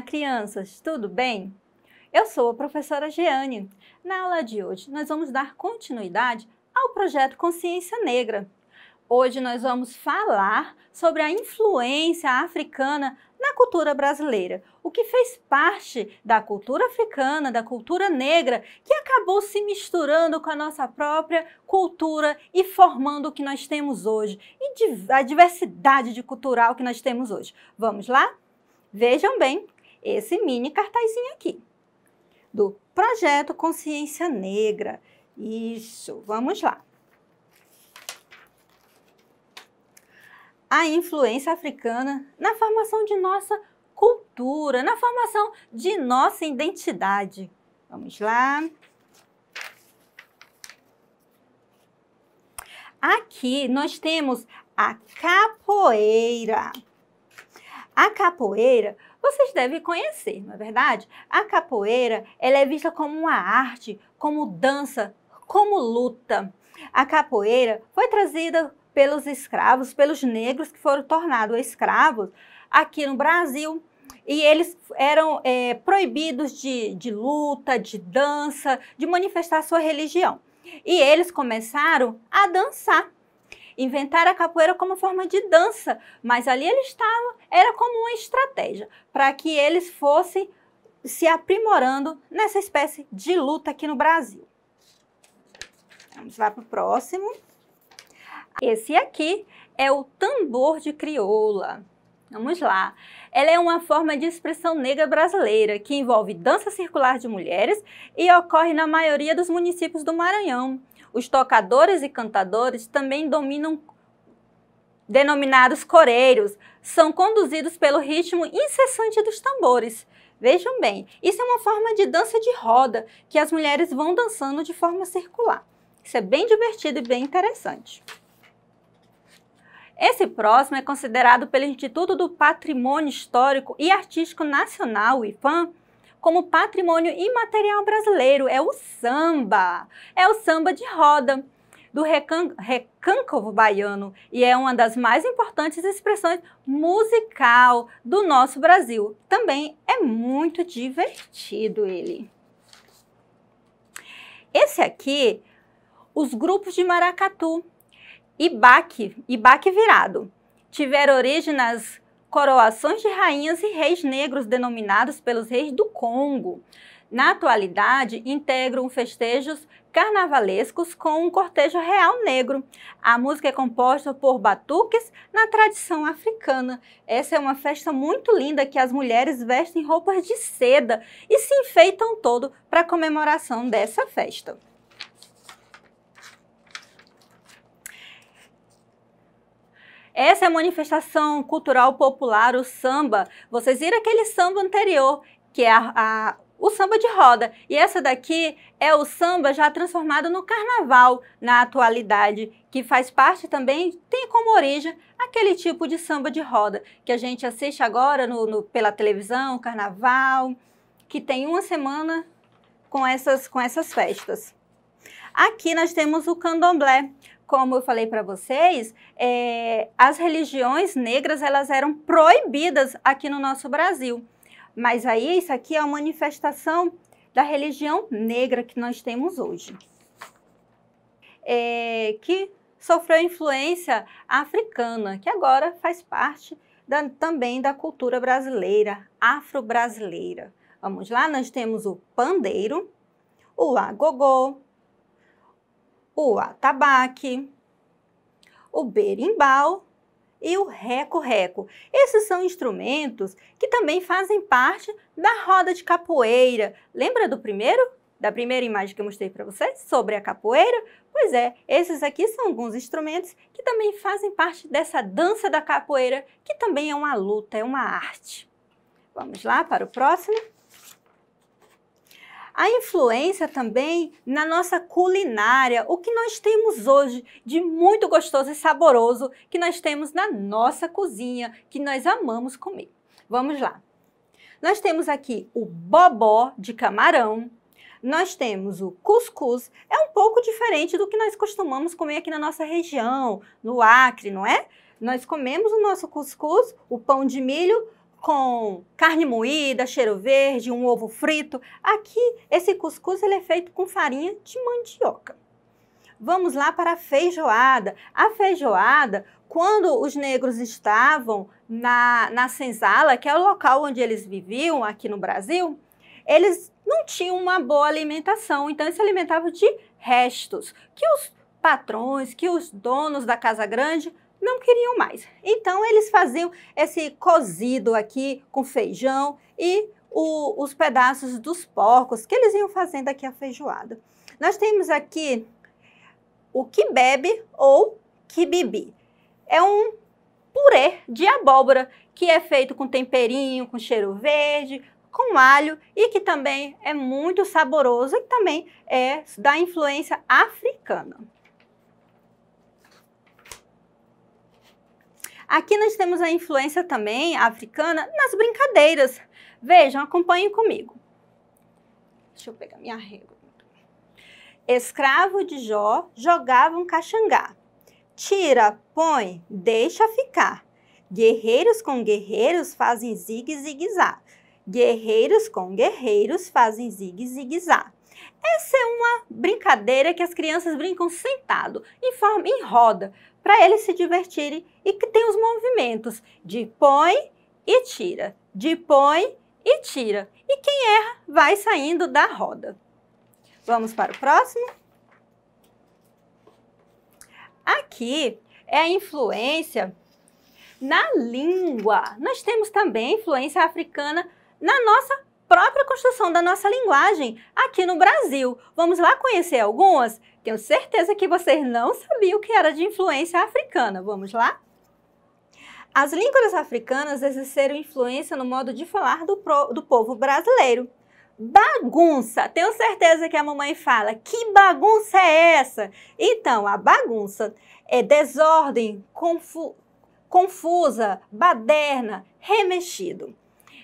Olá, crianças, tudo bem? Eu sou a professora Jeane. Na aula de hoje, nós vamos dar continuidade ao projeto Consciência Negra. Hoje nós vamos falar sobre a influência africana na cultura brasileira, o que fez parte da cultura africana, da cultura negra, que acabou se misturando com a nossa própria cultura e formando o que nós temos hoje e a diversidade de cultural que nós temos hoje. Vamos lá? Vejam bem esse mini cartazinho aqui, do Projeto Consciência Negra. Isso, vamos lá. A influência africana na formação de nossa cultura, na formação de nossa identidade. Vamos lá. Aqui nós temos a capoeira. A capoeira, vocês devem conhecer, não é verdade? A capoeira, ela é vista como uma arte, como dança, como luta. A capoeira foi trazida pelos escravos, pelos negros que foram tornados escravos aqui no Brasil. E eles eram é, proibidos de, de luta, de dança, de manifestar sua religião. E eles começaram a dançar inventaram a capoeira como forma de dança, mas ali ele estava, era como uma estratégia para que eles fossem se aprimorando nessa espécie de luta aqui no Brasil. Vamos lá para o próximo. Esse aqui é o tambor de crioula. Vamos lá. Ela é uma forma de expressão negra brasileira que envolve dança circular de mulheres e ocorre na maioria dos municípios do Maranhão. Os tocadores e cantadores também dominam denominados coreiros, são conduzidos pelo ritmo incessante dos tambores. Vejam bem, isso é uma forma de dança de roda que as mulheres vão dançando de forma circular. Isso é bem divertido e bem interessante. Esse próximo é considerado pelo Instituto do Patrimônio Histórico e Artístico Nacional, IPAM, como patrimônio imaterial brasileiro. É o samba, é o samba de roda do recan recâncavo baiano e é uma das mais importantes expressões musical do nosso Brasil. Também é muito divertido ele. Esse aqui, os grupos de maracatu e baque, e baque virado, tiveram origem nas coroações de rainhas e reis negros denominados pelos reis do Congo. Na atualidade, integram festejos carnavalescos com um cortejo real negro. A música é composta por batuques na tradição africana. Essa é uma festa muito linda que as mulheres vestem roupas de seda e se enfeitam todo para comemoração dessa festa. Essa é a manifestação cultural popular, o samba. Vocês viram aquele samba anterior, que é a, a, o samba de roda. E essa daqui é o samba já transformado no carnaval na atualidade, que faz parte também, tem como origem aquele tipo de samba de roda que a gente assiste agora no, no, pela televisão, carnaval, que tem uma semana com essas, com essas festas. Aqui nós temos o candomblé. Como eu falei para vocês, é, as religiões negras elas eram proibidas aqui no nosso Brasil. Mas aí isso aqui é uma manifestação da religião negra que nós temos hoje, é, que sofreu influência africana, que agora faz parte da, também da cultura brasileira, afro-brasileira. Vamos lá, nós temos o pandeiro, o agogô, o atabaque, o berimbau e o reco-reco. Esses são instrumentos que também fazem parte da roda de capoeira. Lembra do primeiro? Da primeira imagem que eu mostrei para vocês sobre a capoeira? Pois é, esses aqui são alguns instrumentos que também fazem parte dessa dança da capoeira, que também é uma luta, é uma arte. Vamos lá para o próximo a influência também na nossa culinária, o que nós temos hoje de muito gostoso e saboroso que nós temos na nossa cozinha, que nós amamos comer. Vamos lá. Nós temos aqui o bobó de camarão, nós temos o cuscuz, é um pouco diferente do que nós costumamos comer aqui na nossa região, no Acre, não é? Nós comemos o nosso cuscuz, o pão de milho, com carne moída, cheiro verde, um ovo frito. Aqui, esse cuscuz ele é feito com farinha de mandioca. Vamos lá para a feijoada. A feijoada, quando os negros estavam na, na senzala, que é o local onde eles viviam aqui no Brasil, eles não tinham uma boa alimentação, então eles se alimentavam de restos que os patrões, que os donos da casa grande não queriam mais. Então eles faziam esse cozido aqui com feijão e o, os pedaços dos porcos que eles iam fazendo aqui a feijoada. Nós temos aqui o que bebe ou que bibi. É um purê de abóbora que é feito com temperinho, com cheiro verde, com alho e que também é muito saboroso e também é da influência africana. Aqui nós temos a influência também africana nas brincadeiras. Vejam, acompanhem comigo. Deixa eu pegar minha régua. Escravo de Jó jogava um caxangá. Tira, põe, deixa ficar. Guerreiros com guerreiros fazem zigue-zigue-zá. Guerreiros com guerreiros fazem zigue-zigue-zá. Essa é uma brincadeira que as crianças brincam sentado, em forma em roda, para eles se divertirem e que tem os movimentos de põe e tira, de põe e tira. E quem erra vai saindo da roda. Vamos para o próximo? Aqui é a influência na língua. Nós temos também influência africana na nossa própria construção da nossa linguagem aqui no Brasil. Vamos lá conhecer algumas? Tenho certeza que vocês não sabiam que era de influência africana. Vamos lá? As línguas africanas exerceram influência no modo de falar do, pro, do povo brasileiro. Bagunça! Tenho certeza que a mamãe fala, que bagunça é essa? Então, a bagunça é desordem, confu, confusa, baderna, remexido.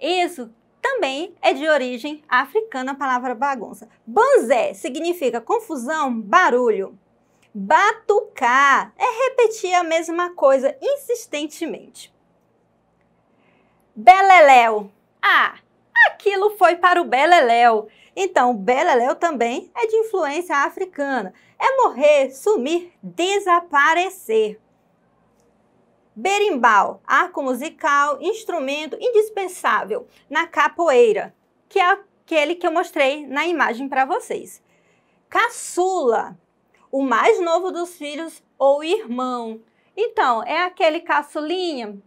Isso também é de origem africana a palavra bagunça. Banzé significa confusão, barulho. Batucar é repetir a mesma coisa insistentemente. Beleléu. Ah, aquilo foi para o Beleléu. Então, Beleléu também é de influência africana. É morrer, sumir, desaparecer. Berimbau, arco musical, instrumento indispensável na capoeira, que é aquele que eu mostrei na imagem para vocês. Caçula, o mais novo dos filhos ou irmão. Então, é aquele caçulinha,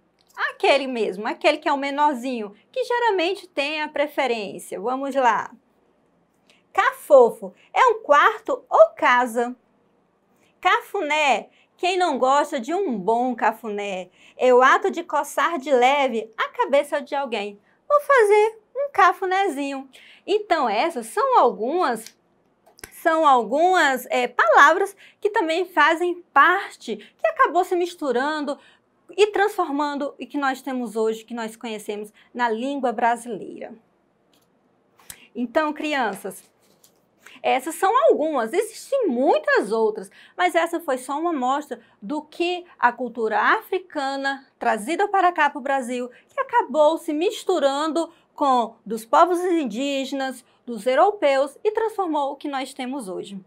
aquele mesmo, aquele que é o menorzinho, que geralmente tem a preferência. Vamos lá. Cafofo é um quarto ou casa. Cafuné quem não gosta de um bom cafuné? É o ato de coçar de leve a cabeça de alguém. Vou fazer um cafunézinho. Então, essas são algumas são algumas é, palavras que também fazem parte, que acabou se misturando e transformando e que nós temos hoje, que nós conhecemos na língua brasileira. Então, crianças, essas são algumas, existem muitas outras, mas essa foi só uma amostra do que a cultura africana trazida para cá para o Brasil, que acabou se misturando com dos povos indígenas, dos europeus e transformou o que nós temos hoje.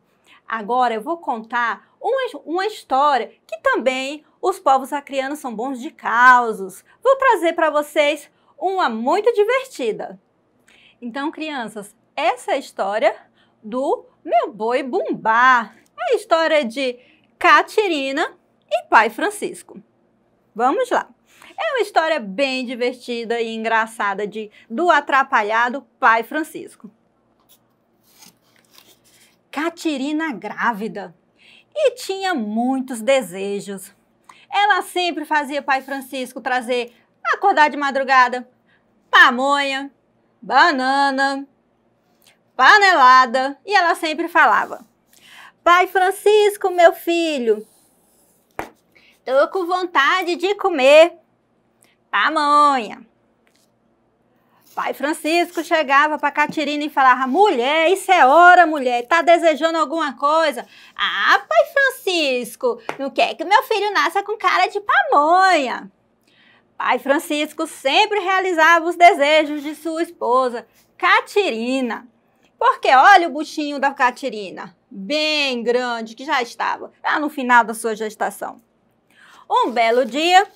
Agora eu vou contar uma, uma história que também os povos acrianos são bons de causos. Vou trazer para vocês uma muito divertida. Então, crianças, essa é a história do Meu Boi Bumbar, é a história de Catirina e Pai Francisco. Vamos lá. É uma história bem divertida e engraçada de do atrapalhado Pai Francisco. Catirina grávida e tinha muitos desejos. Ela sempre fazia Pai Francisco trazer acordar de madrugada, pamonha, banana, panelada e ela sempre falava: Pai Francisco, meu filho, tô com vontade de comer pamonha. Pai Francisco chegava para Catirina e falava: Mulher, isso é hora, mulher, tá desejando alguma coisa? Ah, Pai Francisco, não quer que meu filho nasça com cara de pamonha. Pai Francisco sempre realizava os desejos de sua esposa, Catirina. Porque olha o buchinho da Catirina, bem grande, que já estava lá no final da sua gestação. Um belo dia,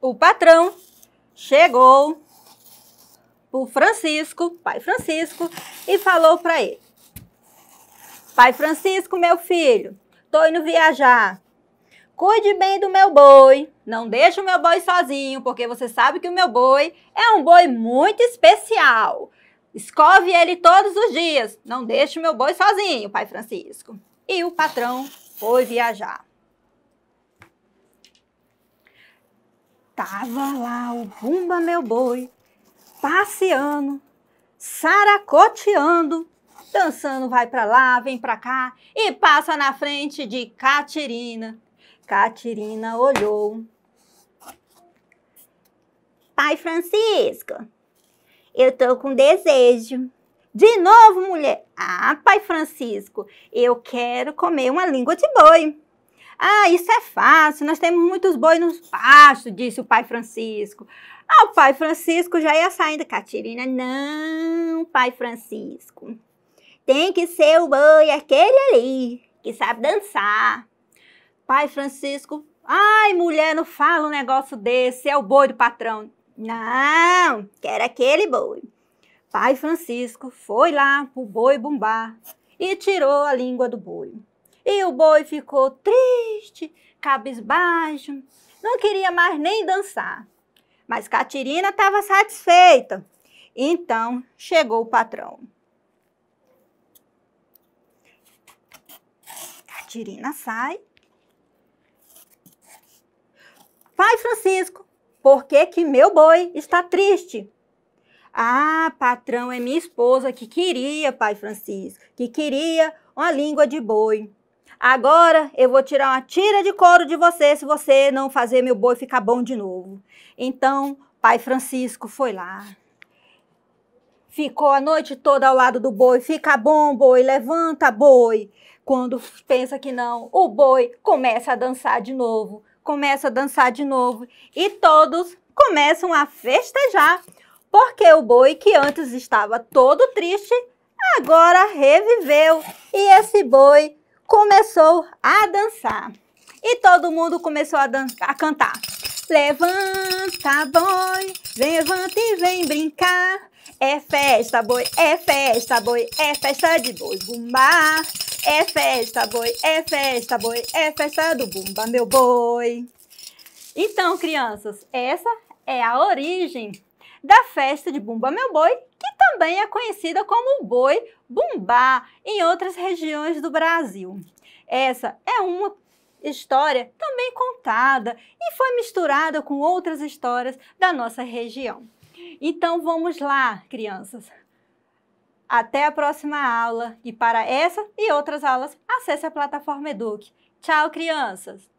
o patrão chegou o Francisco, pai Francisco, e falou para ele: Pai Francisco, meu filho, tô indo viajar. Cuide bem do meu boi, não deixe o meu boi sozinho, porque você sabe que o meu boi é um boi muito especial. Escove ele todos os dias. Não deixe meu boi sozinho, pai Francisco. E o patrão foi viajar. Tava lá o Bumba meu boi, passeando, saracoteando, dançando vai para lá, vem para cá e passa na frente de Catirina. Catirina olhou. Pai Francisco, eu tô com desejo. De novo, mulher. Ah, pai Francisco, eu quero comer uma língua de boi. Ah, isso é fácil, nós temos muitos bois nos pastos, disse o pai Francisco. Ah, o pai Francisco já ia saindo. Catirina, não, pai Francisco. Tem que ser o boi aquele ali, que sabe dançar. Pai Francisco, ai, mulher, não fala um negócio desse, é o boi do patrão. Não, quero aquele boi. Pai Francisco foi lá pro boi bombar e tirou a língua do boi. E o boi ficou triste, cabisbaixo, não queria mais nem dançar. Mas Catirina estava satisfeita. Então chegou o patrão. Catirina sai. Pai Francisco, por que, que meu boi está triste? Ah, patrão, é minha esposa que queria, pai Francisco, que queria uma língua de boi. Agora eu vou tirar uma tira de couro de você se você não fazer meu boi ficar bom de novo. Então, pai Francisco foi lá. Ficou a noite toda ao lado do boi. Fica bom, boi, levanta, boi. Quando pensa que não, o boi começa a dançar de novo começa a dançar de novo e todos começam a festejar, porque o boi que antes estava todo triste agora reviveu e esse boi começou a dançar. E todo mundo começou a, dançar, a cantar. Levanta, boi, levanta e vem brincar. É festa, boi, é festa, boi, é festa de boi bumbá. É festa, boi, é festa, boi, é festa do Bumba, meu boi. Então, crianças, essa é a origem da festa de Bumba, meu boi, que também é conhecida como boi bumbá em outras regiões do Brasil. Essa é uma história também contada e foi misturada com outras histórias da nossa região. Então vamos lá, crianças. Até a próxima aula e para essa e outras aulas, acesse a plataforma Eduque. Tchau, crianças!